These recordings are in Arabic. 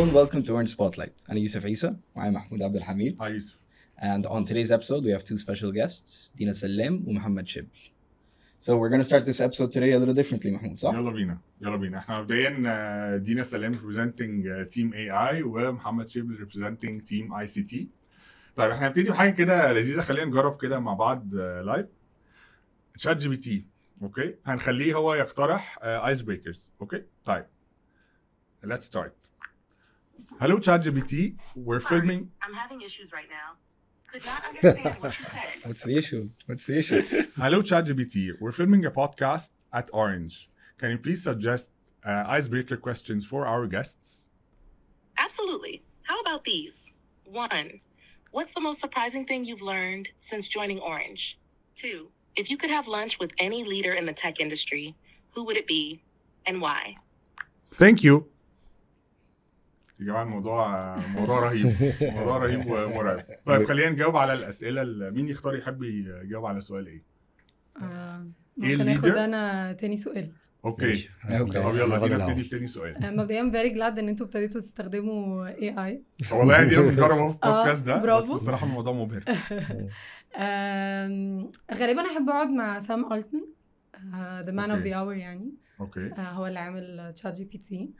Hello and welcome to Orange Spotlight. I'm Yusuf Isa. I'm Mahmoud Abdul Hamid. Hi Yusuf. And on today's episode we have two special guests, Dina Salem Muhammad شبل. So we're going to start this episode today a little differently محمود صح؟ Yalla bina. يلا بينا احنا مبدئيا Dina سلام representing team AI and Muhammad شبل representing team ICT. طيب احنا هنبتدي بحاجه كده لذيذه خلينا نجرب كده مع بعض لايف. شات جي بي تي اوكي هنخليه هو يقترح ايس بريكرز اوكي طيب let's start Hello, ChatGPT. We're Sorry, filming. I'm having issues right now. Could not understand what you said. What's the issue? What's the issue? Hello, ChatGPT. We're filming a podcast at Orange. Can you please suggest uh, icebreaker questions for our guests? Absolutely. How about these? One, what's the most surprising thing you've learned since joining Orange? Two, if you could have lunch with any leader in the tech industry, who would it be and why? Thank you. يا جماعه الموضوع موضوع رهيب موضوع رهيب ومرعب طيب خلينا نجاوب على الاسئله مين يختار يحب يجاوب على سؤال ايه؟, آه، إيه ممكن ايه اخد انا تاني سؤال اوكي طب يلا دي نبتدي بتاني سؤال آه، مبدئيا فيري جلاد ان انتوا ابتديتوا تستخدموا اي اي والله دي انا بنجرب في آه، البودكاست ده برافو بس الصراحه الموضوع مبهر غالبا احب اقعد مع سام التمان ذا مان اوف ذا اور يعني اوكي هو اللي عامل تشات جي بي تي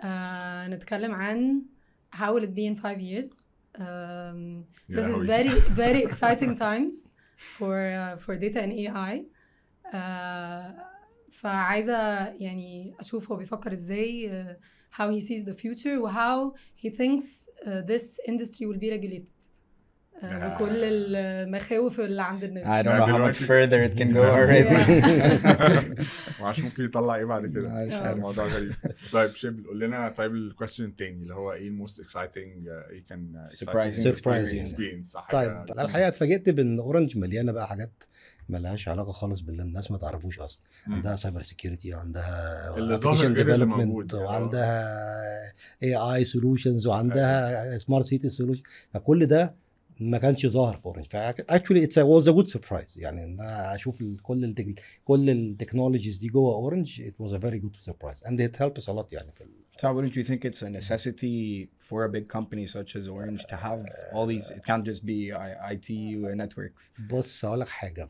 Uh, نتكلم عن how will it be in five years. Um, yeah, this is very very exciting times for uh, for data and AI. Uh, فعايزة يعني أشوف هو بيفكر إزاي uh, how he sees the future وhow he thinks uh, this industry will be regulated. بكل يعني آه، المخاوف اللي عند الناس I don't know how much further it can go already معرفش ممكن يطلع ايه بعد كده مش يعني عارف الموضوع غريب طيب شيب قول لنا طيب الكويستشن الثاني اللي هو ايه الموست اكسايتنج آه، ايه كان سربرايزنج طيب انا الحقيقه اتفاجئت بان اورنج مليانه بقى حاجات ملهاش علاقه خالص باللي الناس ما تعرفوش اصلا عندها سايبر سيكيورتي يعني آه. وعندها ابلكيشن ديفلوبمنت وعندها اي اي سولوشنز وعندها سمارت سيتي سولوشن فكل ده ما كانش ظاهر في اورنج فاكشولي اتس واز ا جود سربرايز يعني ان اشوف كل التك... كل التكنولوجيز دي جوه اورنج ات واز ا فيري جود سربرايز اند ات هيلب اس ا لوت يعني في So wouldn't you think it's a necessity for a big company such as Orange to have all these? It can't just be IT or networks. بص هقول لك حاجة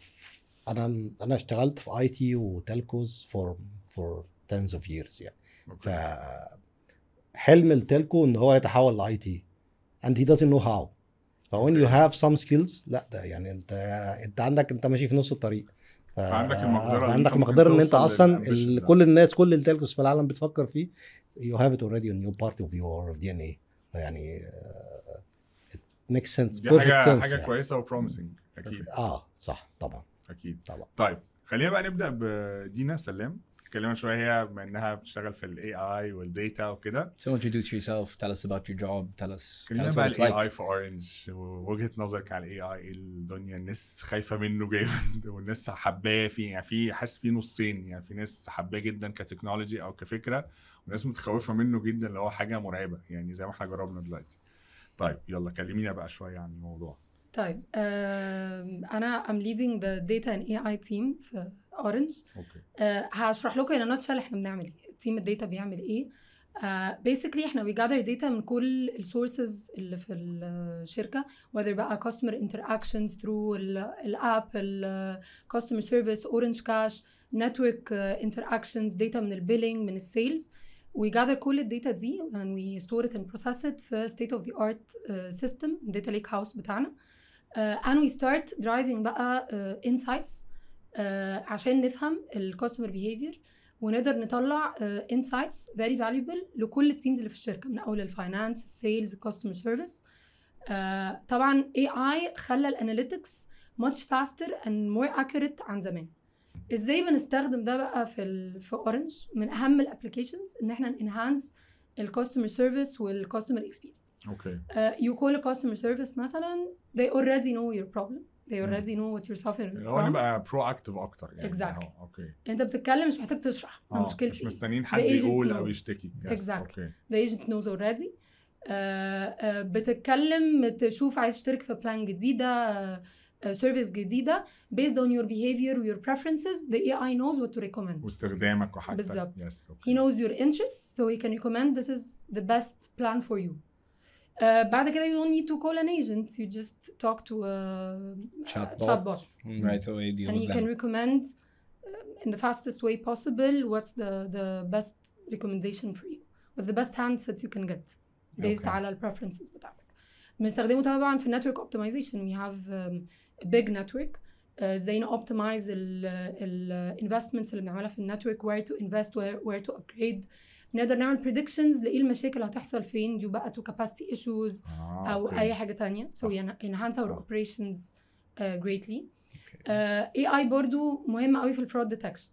أنا أنا اشتغلت في IT وتلكوز for for tens of years يعني. Okay. حلم التلكو إن هو يتحول لاي تي and he doesn't know how. فوين يو هاف سم سكيلز لا ده يعني انت انت عندك انت ماشي في نص الطريق فعندك المقدره عندك المقدره ان انت اصلا كل الناس كل التلكس في العالم بتفكر فيه يو هاف ات اوريدي ان يور بارت اوف يور دي ان اي فيعني ميك سنس دي حاجه حاجه يعني. كويسه وبروميسنج اكيد اه صح طبعا اكيد طبعا طيب خلينا بقى نبدا بدينا سلام تكلمنا شويه هي بما انها بتشتغل في الاي اي والديتا وكده So introduce yourself, tell us about your job, tell us كلمنا tell us بقى what الاي اي في اورنج ووجهه نظرك على الاي اي الدنيا الناس خايفه منه جامد والناس حباه فيه يعني في حاسس في نصين يعني في ناس حباه جدا كتكنولوجي او كفكره وناس متخوفه منه جدا اللي هو حاجه مرعبه يعني زي ما احنا جربنا دلوقتي طيب يلا كلمينا بقى شويه عن الموضوع طيب uh, انا ام ليدنج ذا داتا اند اي اي تيم في اورنج اوكي آه هشرح لكم ان نوتشال احنا بنعمل ايه تيم الداتا بيعمل ايه Uh, basically احنا we gather data من كل السورسز اللي في الشركه whether بقى customer interactions through الاب customer service اورنج كاش network interactions data من البيلينج من السيلز we gather كل الداتا دي and we store it and process it في state of the art uh, system data lake house بتاعنا uh, and we start driving بقى uh, insights آه، عشان نفهم الكاستمر بيهيفير ونقدر نطلع انسايتس فيري فاليبل لكل التيمز اللي في الشركه من اول الفاينانس السيلز الكاستمر سيرفيس طبعا اي اي خلى الاناليتكس ماتش فاستر اند مور اكوريت عن زمان ازاي بنستخدم ده بقى في الـ في اورنج من اهم الابلكيشنز ان احنا انهانس الكاستمر سيرفيس والكاستمر اكسبيرينس اوكي يو كول كاستمر سيرفيس مثلا they already know your problem they already know what you're suffering اللي هو نبقى برو اكتف اكتر يعني exactly. اوكي انت بتتكلم مش محتاج تشرح ما مشكلتي مش مستنيين حد يقول او يشتكي اكزاكتلي knows already. Uh, uh, بتتكلم تشوف عايز تشترك في بلان جديده سيرفيس uh, جديده based on your behavior your preferences the AI knows what to recommend واستخدامك وحاجتك بالظبط yes, okay. he knows your interests so he can recommend this is the best plan for you بعد كده you don't need to call an agent you just talk to a chatbot, chatbot. Mm. right away deal and he you can recommend uh, in the fastest way possible what's the the best recommendation for you what's the best handset you can get based okay. على preferences بتاعتك بنستخدمه طبعا في network optimization we have um, a big network ازاي نوبتمايز الانفستمنتس اللي بنعملها في network. where to invest where, where to upgrade نقدر نعمل بريدكشنز لايه المشاكل اللي هتحصل فين دي بقى تو كاباسيتي ايشوز او okay. اي حاجه ثانيه سو انهانس اور اوبريشنز جريتلي اي AI برضو مهم قوي في fraud detection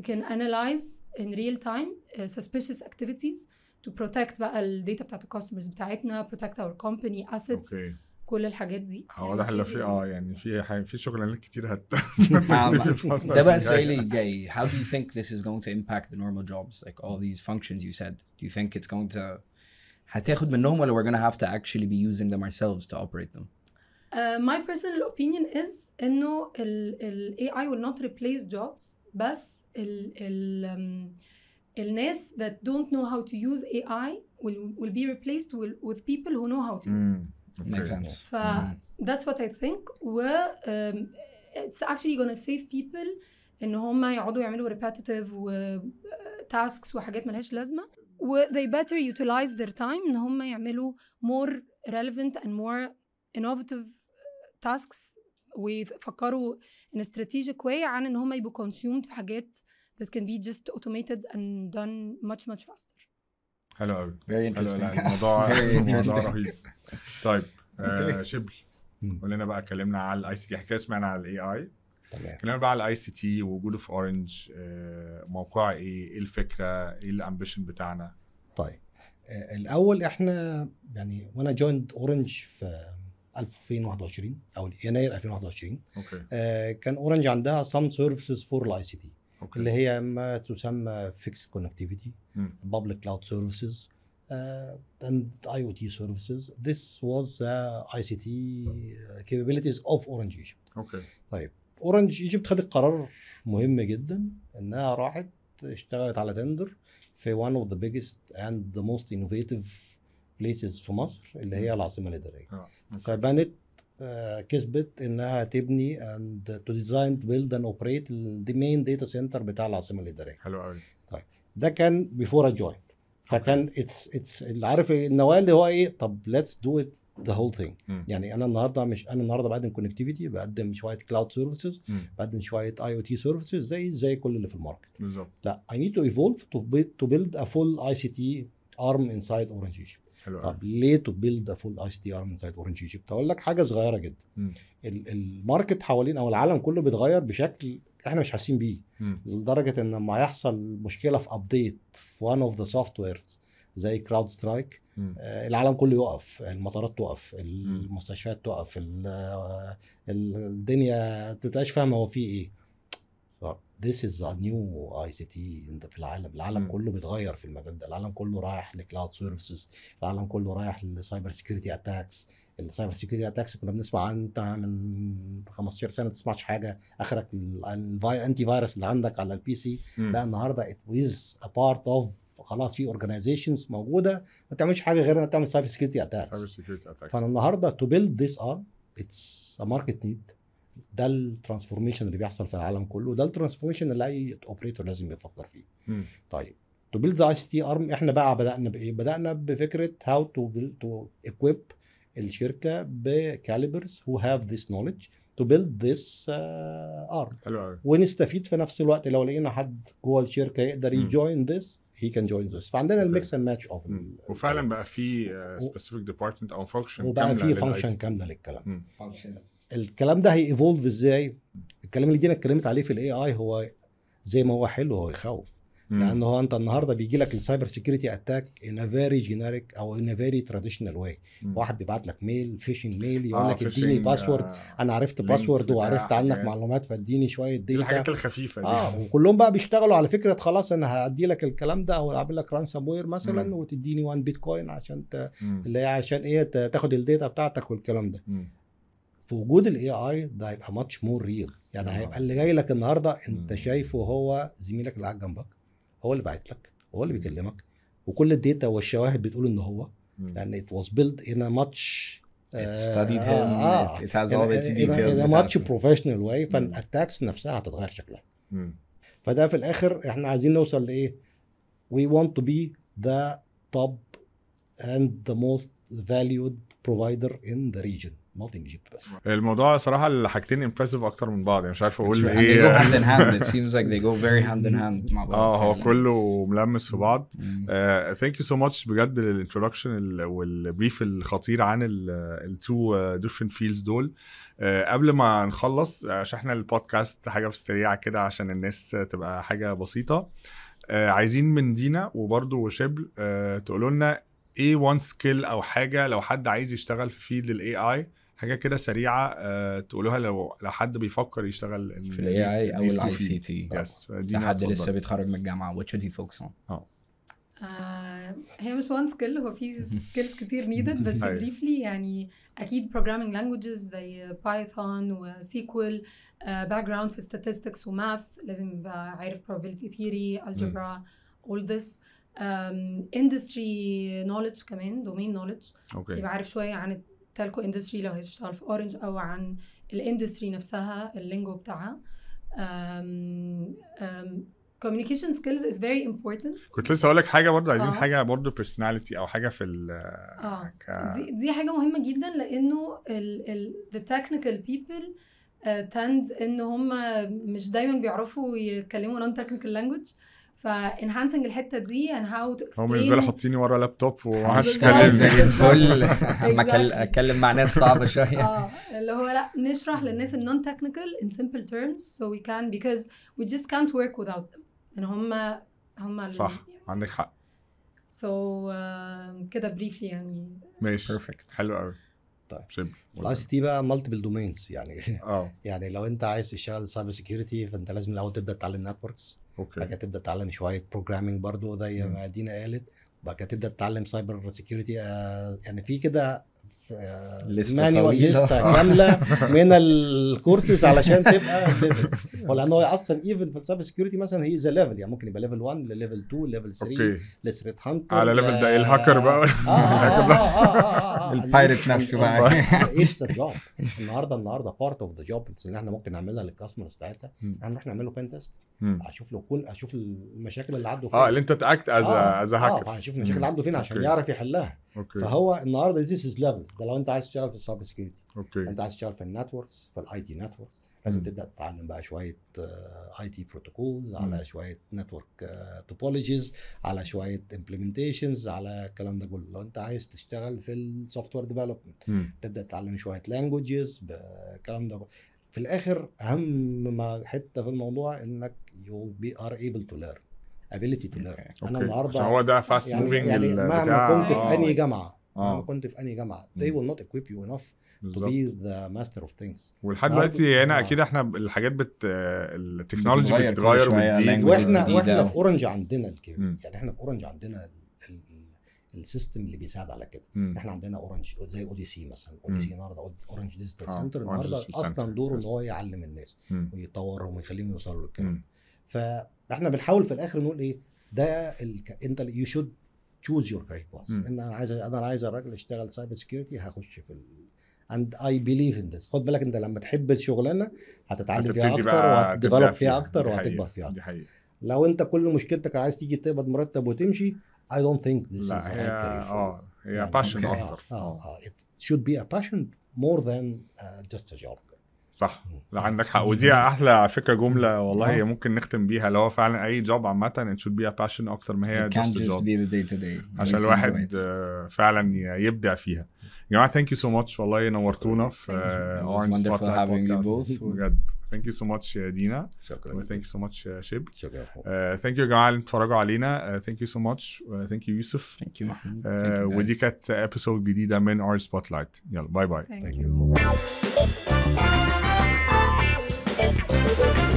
we can analyze in real time uh, suspicious activities to protect بقى ال الداتا بتاعت customers بتاعتنا protect our company assets okay. كل الحاجات دي هو ده اللي في اه يعني في في شغلانات كتير هت ده بقى السؤال الجاي how do you think this is going to impact the normal jobs like all these functions you said do you think it's going to هتاخد منهم ولا we're gonna have to actually be using them ourselves to operate them Uh, my personal opinion is انه ال AI will not replace jobs بس ال ال um, الناس that don't know how to use AI will will be replaced with people who know how to use it. Makes sense. ف that's what I think و um, it's actually gonna save people ان هم يقعدوا يعملوا repetitive و tasks وحاجات ملهاش لازمه و they better utilize their time ان هم يعملوا more relevant and more innovative tasks ويفكروا in a strategic way عن ان هم يبقوا consumed في حاجات that can be just automated and done much much faster حلو قوي فيري انترستنج الموضوع موضوع رهيب طيب آه، شبل شبل قلنا بقى اتكلمنا على الاي سي تي حكايه سمعنا على الاي اي تمام اتكلمنا بقى على الاي سي تي وجوده في اورنج آه، موقع ايه؟, ايه الفكره؟ ايه الامبيشن بتاعنا؟ طيب آه، الاول احنا يعني وانا جويند اورنج في 2021 او يناير 2021 اوكي كان اورنج عندها سم سيرفيسز فور الاي سي تي أوكي. اللي هي ما تسمى فيكس كونكتيفيتي بابليك كلاود سيرفيسز اي او تي سيرفيسز ذس واز اي سي تي capabilities اوف اورنج ايجيبت اوكي. طيب اورنج ايجيبت خدت قرار مهم جدا انها راحت اشتغلت على تندر في وان اوف ذا بيجست اند ذا موست انوفيتيف بليسز في مصر اللي هي العاصمه الاداريه. آه، فبنت آه، كسبت انها تبني اند تو ديزاين بيلد اند اوبريت دي مين داتا سنتر بتاع العاصمه الاداريه حلو قوي طيب ده كان بيفور ا جوينت فكان اتس اتس اللي عارف النواه اللي هو ايه طب ليتس دو ات ذا هول ثينج يعني انا النهارده مش انا النهارده بقدم كونكتيفيتي بقدم شويه كلاود سيرفيسز بقدم شويه اي او تي سيرفيسز زي زي كل اللي في الماركت بالظبط لا اي نيد تو ايفولف تو بيلد ا فول اي سي تي ارم انسايد اورنجيشن حلو طب ليه تو بيلد فول اي تي ار من سايد اورنج ايجيبت اقول لك حاجه صغيره جدا الماركت حوالين او العالم كله بيتغير بشكل احنا مش حاسين بيه لدرجه ان لما يحصل مشكله في ابديت في وان اوف ذا سوفت ويرز زي كراود سترايك آه العالم كله يقف المطارات تقف المستشفيات تقف آه، الدنيا ما تبقاش فاهمه هو في ايه this is a new ICT في العالم العالم م. إمم. كله بيتغير في المجال ده العالم كله رايح لكلاود سيرفيسز العالم كله رايح لسايبر سيكيورتي اتاكس السايبر سيكيورتي اتاكس كنا بنسمع عن من 15 سنه ما تسمعش حاجه اخرك الانتي فايروس اللي عندك على البي سي إمم. لا النهارده ات ويز ا بارت اوف خلاص في اورجنايزيشنز موجوده ما تعملش حاجه غير انك تعمل سايبر سيكيورتي اتاكس سايبر سيكيورتي اتاكس فانا النهارده تو بيلد ذيس اب اتس ا ماركت نيد ده الترانسفورميشن اللي بيحصل في العالم كله ده الترانسفورميشن اللي اي اوبريتور لازم يفكر فيه مم. طيب تو بيلد ذا اي سي تي ارم احنا بقى بدانا بايه بدانا بفكره هاو تو بيلد تو اكويب الشركه بكاليبرز هو هاف ذيس نوليدج تو بيلد ذيس ارم حلو قوي ونستفيد في نفس الوقت لو لقينا حد جوه الشركه يقدر يجوين ذيس هي كان جوين ذيس فعندنا الميكس اند ماتش اوف وفعلا بقى في سبيسيفيك آه، ديبارتمنت او فانكشن وبقى في فانكشن كامله للكلام فانكشنز الكلام ده هيفولف ازاي الكلام اللي دينا اتكلمت عليه في الاي اي هو زي ما هو حلو هو يخوف لان هو انت النهارده بيجي لك السايبر سيكيورتي اتاك ان فيري جينيريك او ان فيري تراديشنال واي واحد بيبعت لك ميل فيشنج ميل يقول آه، لك آه اديني باسورد آه انا عرفت باسورد وعرفت عنك آه. معلومات فاديني شويه ديتا الحاجات الخفيفه دي اه وكلهم بقى بيشتغلوا على فكره خلاص انا هدي لك الكلام ده او اعمل لك رانسم وير مثلا وتديني 1 بيتكوين عشان ت... اللي هي عشان ايه تاخد الديتا بتاعتك والكلام ده مم. في وجود الاي اي ده هيبقى ماتش مور ريل يعني هيبقى آه. اللي جاي لك النهارده انت شايفه هو زميلك اللي قاعد جنبك هو اللي باعت لك هو اللي بيكلمك وكل الداتا والشواهد بتقول ان هو لان ات واز بيلد ان ماتش It آه، studied آه، him. آه. It has all its details. يعني in a فالاتاكس نفسها هتتغير شكلها. فده في الاخر احنا عايزين نوصل لايه؟ وي want تو بي ذا توب اند ذا موست valued provider in the region. مالتنج ايجيبت بس الموضوع صراحه الحاجتين امبرسيف اكتر من بعض يعني مش عارف اقول ايه هاند ان هاند ات they go very hand in hand مع بعض اه هو يعني كله ملمس في بعض ثانك يو سو ماتش بجد للانترودكشن والبريف الخطير عن التو ديفرنت فيلدز دول آه، قبل ما نخلص عشان احنا البودكاست حاجه في السريع كده عشان الناس تبقى حاجه بسيطه آه، عايزين من دينا وبرضه وشبل آه، تقولوا لنا ايه وان سكيل او حاجه لو حد عايز يشتغل في فيلد الاي اي حاجه كده سريعه آه، تقولوها لو لو حد بيفكر يشتغل في الاي اي او الاي سي تي يس حد لسه بيتخرج من الجامعه وات شود هي فوكس اون اه هي مش وان سكيل هو في سكيلز كتير نيدد بس بريفلي أيوة. يعني اكيد بروجرامينج لانجوجز زي بايثون وسيكوال باك جراوند في statistics وماث لازم يبقى عارف probability theory algebra all this um, industry knowledge كمان domain knowledge okay. يبقى عارف شويه عن التلكو اندستري لو هيشتغل في اورنج او عن الاندستري نفسها اللينجو بتاعها communication skills is very important كنت لسه اقول لك حاجه برضه عايزين آه. حاجه برضه personality او حاجه في ال اه ك... دي, دي حاجه مهمه جدا لانه ال ال the technical people uh, tend ان هم مش دايما بيعرفوا يتكلموا non technical language فانهانسنج الحته دي ان هاو تو اكسبلين هو بالنسبه لي حطيني ورا لابتوب ومحدش كلمني زي الفل اما اتكلم مع ناس صعبه شويه اه اللي هو لا نشرح للناس النون تكنيكال ان سمبل تيرمز سو وي كان بيكوز وي جاست كانت ورك وذاوت ذم ان هم هم صح عندك حق سو so, آه، كده بريفلي يعني ماشي بيرفكت حلو قوي حتى طيب. تي بقى مالتيبل دومينز يعني اه يعني لو انت عايز تشتغل سايبر سكيورتي فانت لازم الاول تبدا تتعلم نتوركس اوكي بعد تبدا تتعلم شويه بروجرامنج برضو زي ما دينا قالت وبعد كده تبدا تتعلم سايبر آه، سكيورتي يعني في كده ماني لسته كامله من الكورسز علشان تبقى ليفلز هو اصلا ايفن في السايبر سكيورتي مثلا هي ذا ليفل يعني ممكن يبقى ليفل 1 لليفل 2 ليفل 3 لثريت هانتر على ليفل ده الهاكر بقى البايرت نفسه بقى اتس ا جوب النهارده النهارده بارت اوف ذا جوب اللي احنا ممكن نعملها للكاستمرز بتاعتها هنروح نعمل له بين تيست اشوف له كل اشوف المشاكل اللي عنده آه، فين اه اللي انت تاكت از از هاكر اه اشوف آه، المشاكل اللي عنده فين عشان يعرف يحلها أوكي. فهو النهارده ذيس از ليفل ده لو انت عايز تشتغل في السايبر سكيورتي انت عايز تشتغل في النتوركس في الاي تي نتوركس لازم تبدا تتعلم بقى شويه اي تي بروتوكولز على شويه نتورك توبولوجيز آه، على شويه امبلمنتيشنز على الكلام ده كله لو انت عايز تشتغل في السوفت وير ديفلوبمنت تبدا تتعلم شويه لانجوجز الكلام ده في الاخر اهم ما حته في الموضوع انك يو بي ار ايبل تو ليرن ability to learn okay. انا النهارده هو ده فاست يعني, موفينج يعني, يعني مهما آه. آه. كنت في انهي جامعه مهما كنت في انهي جامعه they will not equip you enough بالزبط. to be the master of things ولحد دلوقتي هنا آه. اكيد احنا الحاجات بت التكنولوجي بتتغير وبتزيد واحنا واحنا في اورنج عندنا الكلام يعني احنا في اورنج عندنا السيستم اللي بيساعد على كده مم. احنا عندنا اورنج زي اوديسي مثلا اوديسي النهارده اورنج ديجيتال آه. سنتر النهارده اصلا دوره ان هو يعلم الناس مم. ويطورهم ويخليهم يوصلوا للكلام فاحنا بنحاول في الاخر نقول ايه ده الك... انت يو شود تشوز يور كارير باث ان انا عايز انا عايز الراجل يشتغل سايبر سكيورتي هخش في ال... اند اي بليف in ذس خد بالك انت لما تحب الشغلانه هتتعلم فيها اكتر وهتديفلوب فيها اكتر وهتكبر فيها اكتر لو انت كل مشكلتك عايز تيجي تقبض مرتب وتمشي اي دونت ثينك ذس از اه هي باشن اكثر اه ات شود بي ا باشن مور ذان جاست ا جوب صح mm. لا عندك حق mm. ودي mm. احلى فكره جمله والله آه. ممكن نختم بيها اللي هو فعلا اي جوب عامه ان شود بي ا باشن اكتر ما هي جاست جوب عشان الواحد آه، فعلا يبدع فيها Yeah, thank you so much, Wallahi and our Tunaf. Uh, it Spotlight podcast. thank you so much, Dina. Thank you so much, uh, thank you, uh, uh, Gael, uh, thank you so much. Uh, thank you, Yusuf. Thank you. Uh, thank you guys. With you, uh, episode جديدة من Orange Spotlight. Yeah, bye bye. Thank, you.